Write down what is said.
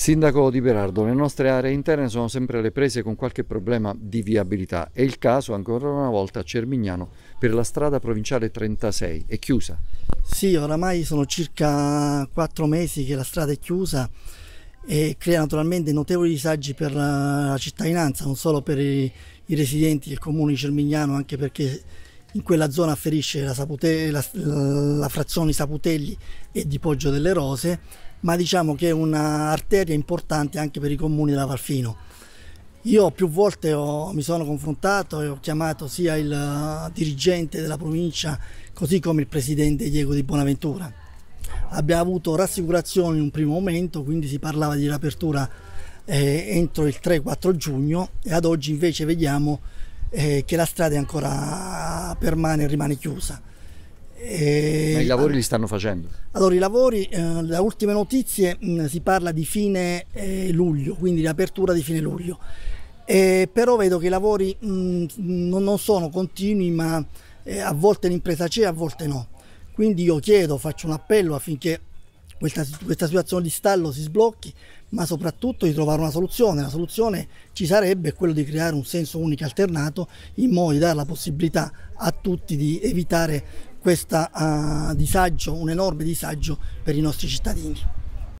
Sindaco di Berardo, le nostre aree interne sono sempre le prese con qualche problema di viabilità. È il caso ancora una volta a Cermignano per la strada provinciale 36. È chiusa? Sì, oramai sono circa quattro mesi che la strada è chiusa e crea naturalmente notevoli disagi per la cittadinanza, non solo per i, i residenti del comune di Cermignano, anche perché in quella zona afferisce la, Sapute, la, la frazione Saputelli e di Poggio delle Rose, ma diciamo che è un'arteria importante anche per i comuni della Valfino. Io più volte ho, mi sono confrontato e ho chiamato sia il eh, dirigente della provincia così come il presidente Diego di Bonaventura. Abbiamo avuto rassicurazioni in un primo momento, quindi si parlava di riapertura eh, entro il 3-4 giugno e ad oggi invece vediamo eh, che la strada è ancora realtà permane, rimane chiusa. E Ma i eh, lavori li stanno facendo? Allora, i lavori, eh, le ultime notizie mh, mm, si parla di fine eh, luglio, quindi l'apertura di fine luglio. Eh, però vedo che i lavori mh, mm, non, non, sono continui, ma eh, a volte l'impresa c'è, a volte no. Quindi io chiedo, faccio un appello affinché questa, questa situazione di stallo si sblocchi, ma soprattutto di trovare una soluzione. La soluzione ci sarebbe quello di creare un senso unico alternato in modo di dare la possibilità a tutti di evitare questo uh, ah, disagio, un enorme disagio per i nostri cittadini.